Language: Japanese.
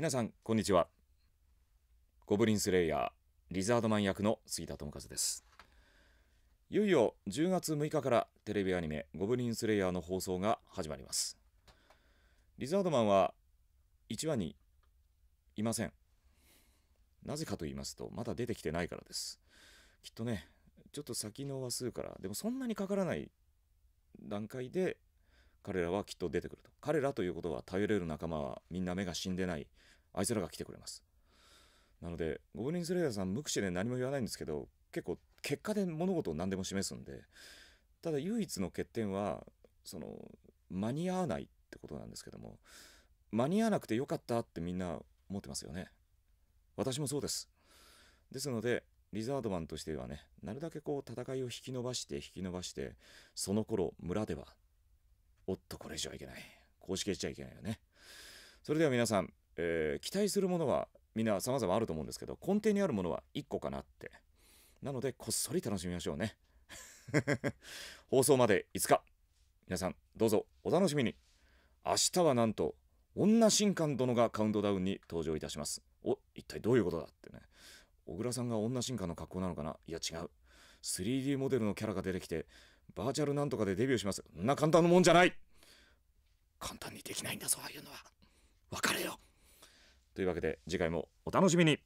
皆さんこんにちはゴブリンスレイヤーリザードマン役の杉田智和ですいよいよ10月6日からテレビアニメ「ゴブリンスレイヤー」の放送が始まりますリザードマンは1話にいませんなぜかと言いますとまだ出てきてないからですきっとねちょっと先の話数からでもそんなにかからない段階で彼らはきっと出てくると彼らということは頼れる仲間はみんな目が死んでないあいつらが来てくれますなのでゴブリンスレイヤーさん無口で何も言わないんですけど結構結果で物事を何でも示すんでただ唯一の欠点はその間に合わないってことなんですけども間に合わなくてよかったってみんな思ってますよね私もそうですですのでリザードマンとしてはねなるだけこう戦いを引き伸ばして引き伸ばしてその頃村ではおっと、これ以上はいけない。公式しちゃいけないよね。それでは皆さん、えー、期待するものはみんな様々あると思うんですけど、根底にあるものは1個かなって。なので、こっそり楽しみましょうね。放送まで5日。皆さん、どうぞお楽しみに。明日はなんと、女神官殿がカウントダウンに登場いたします。お、一体どういうことだってね。小倉さんが女神官の格好なのかないや違う。3D モデルのキャラが出てきて、バーチャルなんとかでデビューしますそんな簡単なもんじゃない簡単にできないんだぞああいうのは別れよというわけで次回もお楽しみに